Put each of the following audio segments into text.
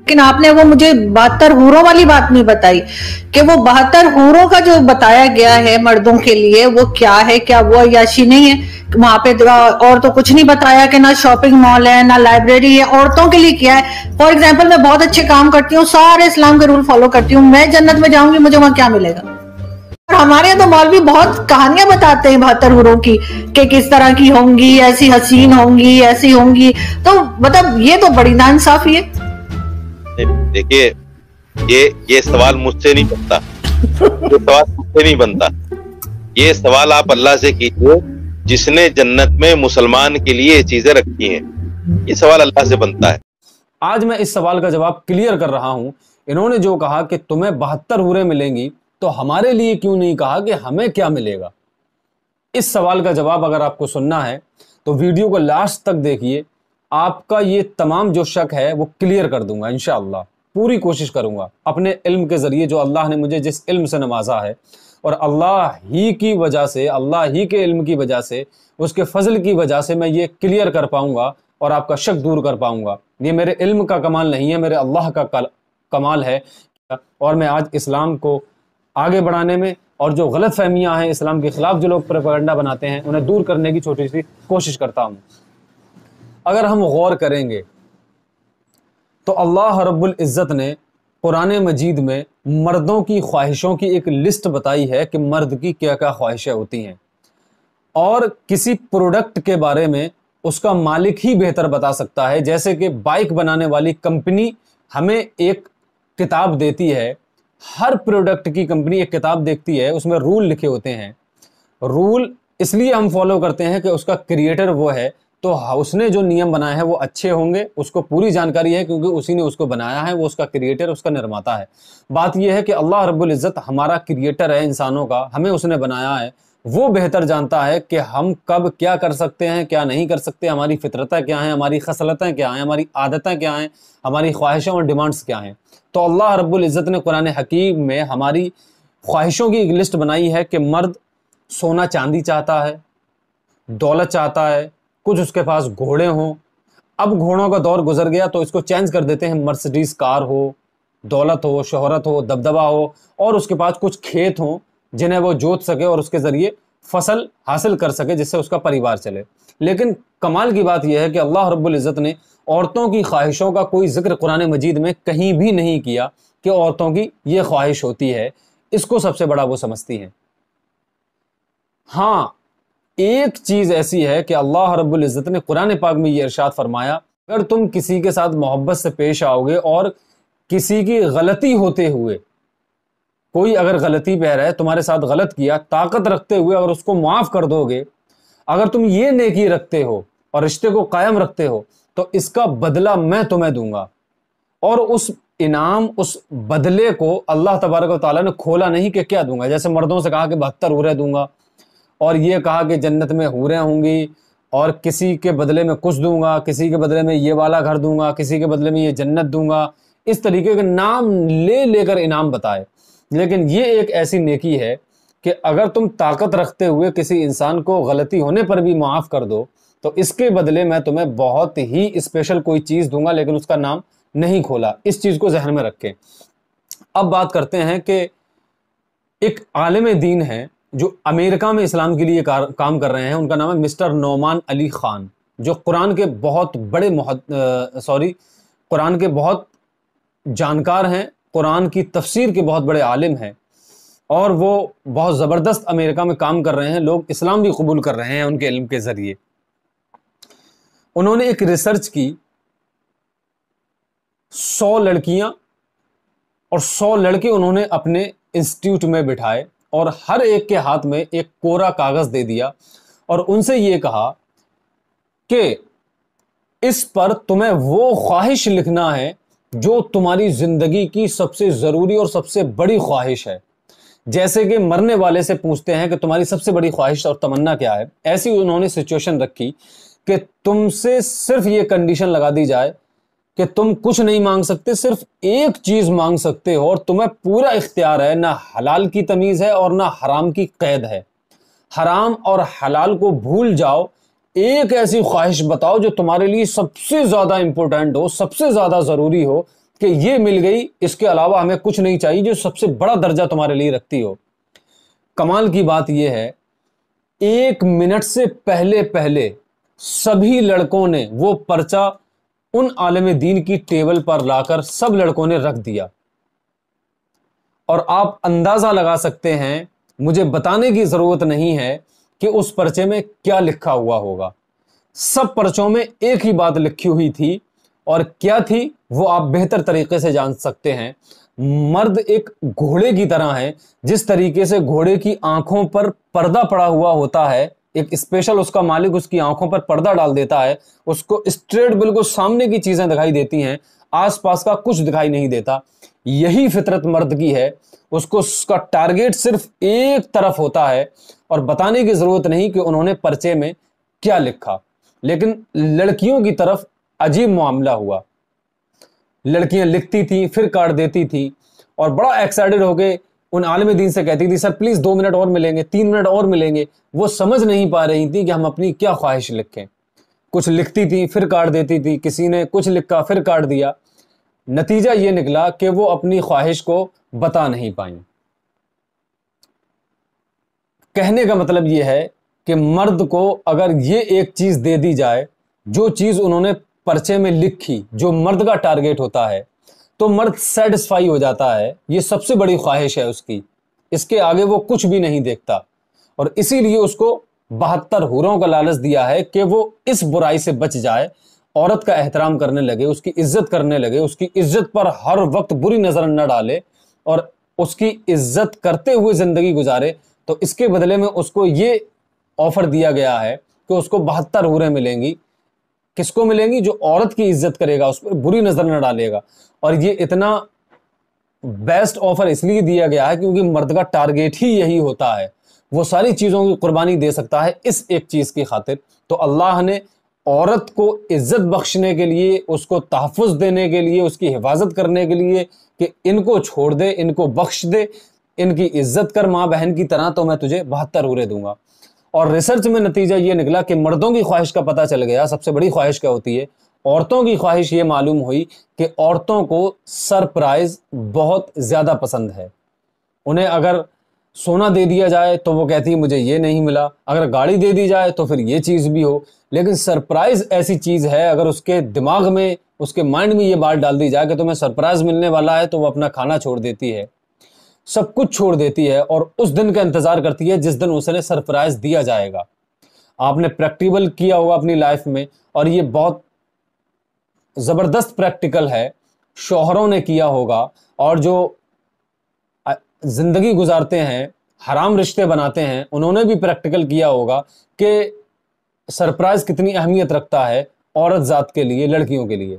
लेकिन आपने वो मुझे बहत्तर हूरों वाली बात नहीं बताई कि वो बहत्तर हूरों का जो बताया गया है मर्दों के लिए वो क्या है क्या वो अयाशी नहीं है वहां पे और तो कुछ नहीं बताया कि ना शॉपिंग मॉल है ना लाइब्रेरी है औरतों के लिए क्या है फॉर एग्जाम्पल मैं बहुत अच्छे काम करती हूँ सारे इस्लाम के रूल फॉलो करती हूँ मैं जन्नत में जाऊंगी मुझे वहां क्या मिलेगा और हमारे यहाँ तो मौलवी बहुत कहानियां बताते हैं बहत्तर हुरों की कि किस तरह की होंगी ऐसी हसीन होंगी ऐसी होंगी तो मतलब ये तो बड़ी नाइंसाफी है देखिए ये ये सवाल मुझसे नहीं बनता ये सवाल मुझसे नहीं बनता ये सवाल आप अल्लाह से कीजिए जिसने जन्नत में मुसलमान के लिए चीजें रखी हैं ये सवाल अल्लाह से बनता है आज मैं इस सवाल का जवाब क्लियर कर रहा हूं इन्होंने जो कहा कि तुम्हें बहत्तर हुरे मिलेंगी तो हमारे लिए क्यों नहीं कहा कि हमें क्या मिलेगा इस सवाल का जवाब अगर आपको सुनना है तो वीडियो को लास्ट तक देखिए आपका ये तमाम जो शक है वो क्लियर कर दूंगा इन पूरी कोशिश करूंगा अपने इल्म के ज़रिए जो अल्लाह ने मुझे जिस इल्म से नवाजा है और अल्लाह ही की वजह से अल्लाह ही के इल्म की वजह से उसके फजल की वजह से मैं ये क्लियर कर पाऊंगा और आपका शक दूर कर पाऊंगा ये मेरे इल्म का कमाल नहीं है मेरे अल्लाह का कमाल है और मैं आज इस्लाम को आगे बढ़ाने में और जो गलत फहमियाँ हैं इस्लाम के ख़िलाफ़ जो लोग प्रपगंडा बनाते हैं उन्हें दूर करने की छोटी सी कोशिश करता हूँ अगर हम गौर करेंगे तो अल्लाह रब्बुल इज़्ज़त ने कुरान मजीद में मर्दों की ख्वाहिशों की एक लिस्ट बताई है कि मर्द की क्या क्या ख्वाहिशें होती हैं और किसी प्रोडक्ट के बारे में उसका मालिक ही बेहतर बता सकता है जैसे कि बाइक बनाने वाली कंपनी हमें एक किताब देती है हर प्रोडक्ट की कंपनी एक किताब देखती है उसमें रूल लिखे होते हैं रूल इसलिए हम फॉलो करते हैं कि उसका क्रिएटर वो है तो उसने जो नियम बनाए हैं वो अच्छे होंगे उसको पूरी जानकारी है क्योंकि उसी ने उसको बनाया है वो उसका क्रिएटर उसका निर्माता है बात यह है कि अल्लाह रब्बुल इज़्ज़त हमारा क्रिएटर है इंसानों का हमें उसने बनाया है वो बेहतर जानता है कि हम कब क्या कर सकते हैं क्या नहीं कर सकते हमारी फितरतें क्या हैं हमारी खसलतें क्या हैं हमारी आदतें क्या हैं हमारी ख्वाहिशें और डिमांड्स क्या हैं तो अल्लाह रब्बुल इज़्ज़त ने कुरान हकीम में हमारी ख्वाहिशों की एक लिस्ट बनाई है कि मर्द सोना चांदी चाहता है दौलत चाहता है कुछ उसके पास घोड़े हों अब घोड़ों का दौर गुजर गया तो इसको चेंज कर देते हैं मर्सिडीज कार हो दौलत हो शोहरत हो दबदबा हो और उसके पास कुछ खेत हों जिन्हें वो जोत सके और उसके ज़रिए फसल हासिल कर सके जिससे उसका परिवार चले लेकिन कमाल की बात यह है कि अल्लाह रब्ज़त ने औरतों की ख्वाहिशों का कोई जिक्र कुरान मजीद में कहीं भी नहीं किया कि औरतों की ये ख्वाहिश होती है इसको सबसे बड़ा वो समझती हैं हाँ एक चीज़ ऐसी है कि अल्लाह इज़्ज़त ने कुरान पाक में ये इरशाद फरमाया अगर तुम किसी के साथ मोहब्बत से पेश आओगे और किसी की गलती होते हुए कोई अगर गलती पे रहा है तुम्हारे साथ गलत किया ताकत रखते हुए अगर उसको माफ़ कर दोगे अगर तुम ये नेकी रखते हो और रिश्ते को कायम रखते हो तो इसका बदला मैं तुम्हें दूंगा और उस इनाम उस बदले को अल्लाह तबारक ताली ने खोला नहीं कि क्या दूंगा जैसे मर्दों से कहा कि बहत्तर उरे दूंगा और ये कहा कि जन्नत में हूरें होंगी और किसी के बदले में कुछ दूंगा किसी के बदले में ये वाला घर दूंगा किसी के बदले में ये जन्नत दूंगा इस तरीके के नाम ले लेकर इनाम बताए लेकिन ये एक ऐसी नेकी है कि अगर तुम ताकत रखते हुए किसी इंसान को गलती होने पर भी माफ़ कर दो तो इसके बदले मैं तुम्हें बहुत ही स्पेशल कोई चीज़ दूंगा लेकिन उसका नाम नहीं खोला इस चीज़ को जहन में रखें अब बात करते हैं कि एक आलम दीन है जो अमेरिका में इस्लाम के लिए कार काम कर रहे हैं उनका नाम है मिस्टर नोमान अली ख़ान जो कुरान के बहुत बड़े सॉरी कुरान के बहुत जानकार हैं कुरान की तफसीर के बहुत बड़े आलिम हैं और वो बहुत ज़बरदस्त अमेरिका में काम कर रहे हैं लोग इस्लाम भी कबूल कर रहे हैं उनके इल्म के ज़रिए उन्होंने एक रिसर्च की सौ लड़कियां और सौ लड़के उन्होंने अपने इंस्टीट्यूट में बिठाए और हर एक के हाथ में एक कोरा कागज दे दिया और उनसे ये कहा कि इस पर तुम्हें वो ख्वाहिश लिखना है जो तुम्हारी जिंदगी की सबसे जरूरी और सबसे बड़ी ख्वाहिश है जैसे कि मरने वाले से पूछते हैं कि तुम्हारी सबसे बड़ी ख्वाहिश और तमन्ना क्या है ऐसी उन्होंने सिचुएशन रखी कि तुमसे सिर्फ ये कंडीशन लगा दी जाए कि तुम कुछ नहीं मांग सकते सिर्फ एक चीज मांग सकते हो और तुम्हें पूरा इख्तियार है ना हलाल की तमीज है और ना हराम की कैद है हराम और हलाल को भूल जाओ एक ऐसी ख्वाहिश बताओ जो तुम्हारे लिए सबसे ज्यादा इंपॉर्टेंट हो सबसे ज्यादा जरूरी हो कि ये मिल गई इसके अलावा हमें कुछ नहीं चाहिए जो सबसे बड़ा दर्जा तुम्हारे लिए रखती हो कमाल की बात यह है एक मिनट से पहले पहले सभी लड़कों ने वो पर्चा उन आलम दीन की टेबल पर लाकर सब लड़कों ने रख दिया और आप अंदाज़ा लगा सकते हैं मुझे बताने की ज़रूरत नहीं है कि उस पर्चे में क्या लिखा हुआ होगा सब पर्चों में एक ही बात लिखी हुई थी और क्या थी वो आप बेहतर तरीके से जान सकते हैं मर्द एक घोड़े की तरह है जिस तरीके से घोड़े की आंखों पर पर्दा पड़ा हुआ होता है एक स्पेशल उसका मालिक उसकी आंखों पर पर्दा डाल देता है उसको स्ट्रेट बिल्कुल सामने की चीजें दिखाई देती हैं आसपास का कुछ दिखाई नहीं देता यही फितरत मर्द की है उसको उसका टारगेट सिर्फ एक तरफ होता है और बताने की जरूरत नहीं कि उन्होंने पर्चे में क्या लिखा लेकिन लड़कियों की तरफ अजीब मामला हुआ लड़कियां लिखती थी फिर काट देती थी और बड़ा एक्साइटेड होके उन आलम दीन से कहती थी सर प्लीज़ दो मिनट और मिलेंगे तीन मिनट और मिलेंगे वो समझ नहीं पा रही थी कि हम अपनी क्या ख्वाहिश लिखें कुछ लिखती थी फिर काट देती थी किसी ने कुछ लिखा फिर काट दिया नतीजा ये निकला कि वो अपनी ख्वाहिश को बता नहीं पाई कहने का मतलब ये है कि मर्द को अगर ये एक चीज़ दे दी जाए जो चीज़ उन्होंने पर्चे में लिखी जो मर्द का टारगेट होता है तो मर्द सेटिस्फाई हो जाता है ये सबसे बड़ी ख्वाहिश है उसकी इसके आगे वो कुछ भी नहीं देखता और इसीलिए उसको बहत्तर हुरों का लालच दिया है कि वो इस बुराई से बच जाए औरत का एहतराम करने लगे उसकी इज्जत करने लगे उसकी इज्जत पर हर वक्त बुरी नजर न डाले और उसकी इज्जत करते हुए जिंदगी गुजारे तो इसके बदले में उसको ये ऑफर दिया गया है कि उसको बहत्तर हुरें मिलेंगी किसको मिलेंगी जो औरत की इज्जत करेगा उस पर बुरी नजर न डालेगा और ये इतना बेस्ट ऑफर इसलिए दिया गया है क्योंकि मर्द का टारगेट ही यही होता है वो सारी चीज़ों की कुर्बानी दे सकता है इस एक चीज़ की खातिर तो अल्लाह ने औरत को इज्जत बख्शने के लिए उसको तहफ़ देने के लिए उसकी हिफाजत करने के लिए कि इनको छोड़ दे इनको बख्श दे इनकी इज्जत कर माँ बहन की तरह तो मैं तुझे बहत्तर उरे दूंगा और रिसर्च में नतीजा ये निकला कि मर्दों की ख्वाहिश का पता चल गया सबसे बड़ी ख्वाहिश क्या होती है औरतों की ख्वाहिश ये मालूम हुई कि औरतों को सरप्राइज बहुत ज़्यादा पसंद है उन्हें अगर सोना दे दिया जाए तो वो कहती है मुझे ये नहीं मिला अगर गाड़ी दे दी जाए तो फिर ये चीज़ भी हो लेकिन सरप्राइज ऐसी चीज़ है अगर उसके दिमाग में उसके माइंड में ये बात डाल दी जाए कि तुम्हें सरप्राइज मिलने वाला है तो वो अपना खाना छोड़ देती है सब कुछ छोड़ देती है और उस दिन का इंतजार करती है जिस दिन उसे सरप्राइज दिया जाएगा आपने प्रैक्टिकल किया होगा अपनी लाइफ में और ये बहुत ज़बरदस्त प्रैक्टिकल है शोहरों ने किया होगा और जो ज़िंदगी गुजारते हैं हराम रिश्ते बनाते हैं उन्होंने भी प्रैक्टिकल किया होगा कि सरप्राइज़ कितनी अहमियत रखता है औरत ज़ात के लिए लड़कियों के लिए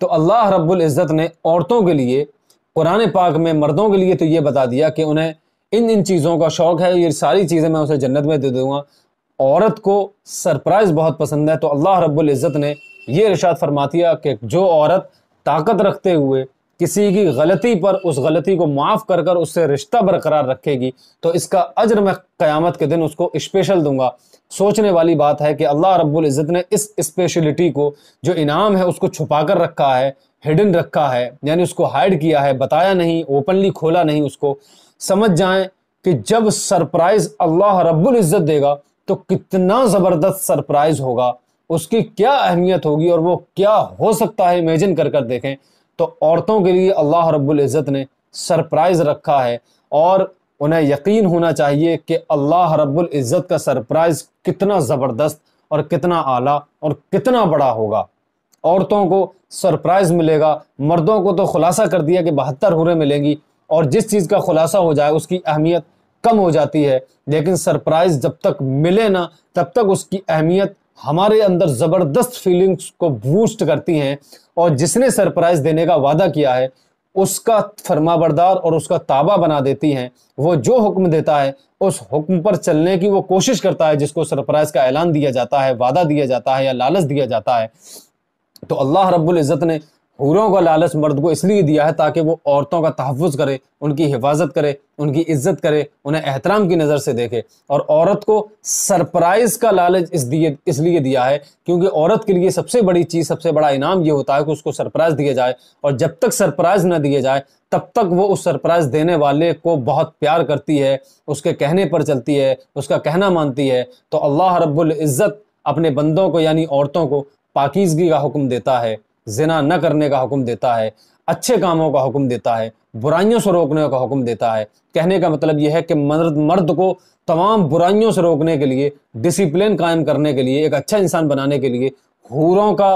तो अल्लाह रब्बुल इज़्ज़त ने औरतों के लिए कुरान पाक में मर्दों के लिए तो ये बता दिया कि उन्हें इन इन चीज़ों का शौक़ है ये सारी चीज़ें मैं उसे जन्नत में दे दूँगा औरत को सरप्राइज़ बहुत पसंद है तो अल्लाह रब्ज़त ने यह इर्शाद फरमा दिया कि जो औरत ताकत रखते हुए किसी की गलती पर उस गलती को माफ़ कर कर उससे रिश्ता बरकरार रखेगी तो इसका अजर मैं क़्यामत के दिन उसको स्पेशल दूंगा सोचने वाली बात है कि अल्लाह रब्ज़त ने इस स्पेशलिटी को जो इनाम है उसको छुपा कर रखा है हिडन रखा है यानी उसको हाइड किया है बताया नहीं ओपनली खोला नहीं उसको समझ जाएं कि जब सरप्राइज अल्लाह रब्बुल इज़्ज़त देगा तो कितना ज़बरदस्त सरप्राइज होगा उसकी क्या अहमियत होगी और वो क्या हो सकता है इमेजिन कर कर देखें तो औरतों के लिए अल्लाह रब्बुल इज़्ज़त ने सरप्राइज रखा है और उन्हें यकीन होना चाहिए कि अल्लाह रब्बुल इज़्ज़त का सरप्राइज कितना ज़बरदस्त और कितना आला और कितना बड़ा होगा औरतों को सरप्राइज़ मिलेगा मर्दों को तो खुलासा कर दिया कि बहत्तर हुरें मिलेंगी और जिस चीज़ का खुलासा हो जाए उसकी अहमियत कम हो जाती है लेकिन सरप्राइज़ जब तक मिले ना तब तक उसकी अहमियत हमारे अंदर ज़बरदस्त फीलिंग्स को बूस्ट करती हैं और जिसने सरप्राइज़ देने का वादा किया है उसका फरमाबरदार और उसका ताबा बना देती हैं वो जो हुक्म देता है उस हुक्म पर चलने की वो कोशिश करता है जिसको सरप्राइज़ का ऐलान दिया जाता है वादा दिया जाता है या लालच दिया जाता है तो अल्लाह रब्ज़त ने हूरों का लालच मर्द को इसलिए दिया है ताकि वो औरतों का तहफ़ करे उनकी हिफाजत करे उनकी इज्जत करे उन्हें एहतराम की नज़र से देखे और औरत को सरप्राइज़ का लालच इस दिए इसलिए दिया है क्योंकि औरत के लिए सबसे बड़ी चीज़ सबसे बड़ा इनाम ये होता है कि उसको सरप्राइज़ दिया जाए और जब तक सरप्राइज़ ना दिए जाए तब तक वो उस सरप्राइज़ देने वाले को बहुत प्यार करती है उसके कहने पर चलती है उसका कहना मानती है तो अल्लाह रब्ज़त अपने बंदों को यानी औरतों को पाकिजगी का हुक्म देता है जिना न करने का हुक्म देता है अच्छे कामों का हुक्म देता है बुराइयों से रोकने का हुक्म देता है कहने का मतलब यह है कि मर्द मर्द को तमाम बुराइयों से रोकने के लिए डिसिप्लिन कायम करने के लिए एक अच्छा इंसान बनाने के लिए हूरों का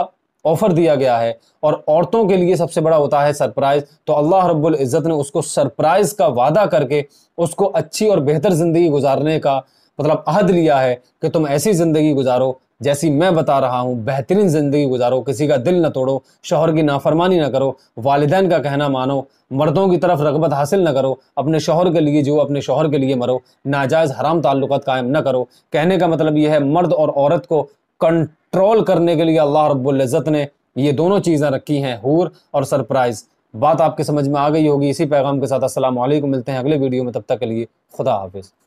ऑफर दिया गया है और औरतों के लिए सबसे बड़ा होता है सरप्राइज तो अल्लाह रब्बुल इज़्ज़त ने उसको सरप्राइज का वादा करके उसको अच्छी और बेहतर ज़िंदगी गुजारने का मतलब अहद लिया है कि तुम ऐसी ज़िंदगी गुजारो जैसी मैं बता रहा हूँ बेहतरीन ज़िंदगी गुजारो किसी का दिल न तोड़ो शोहर की नाफरमानी ना करो वालदेन का कहना मानो मर्दों की तरफ रगबत हासिल न करो अपने शोहर के लिए जो अपने शोहर के लिए मरो नाजायज़ हराम ताल्लुक कायम न करो कहने का मतलब यह है मर्द और औरत को कंट्रोल करने के लिए अल्लाह रब्ज़त ने ये दोनों चीज़ें रखी हैं हूर और सरप्राइज़ बात आपके समझ में आ गई होगी इसी पैगाम के साथ असल मिलते हैं अगले वीडियो में तब तक के लिए खुदा हाफिज़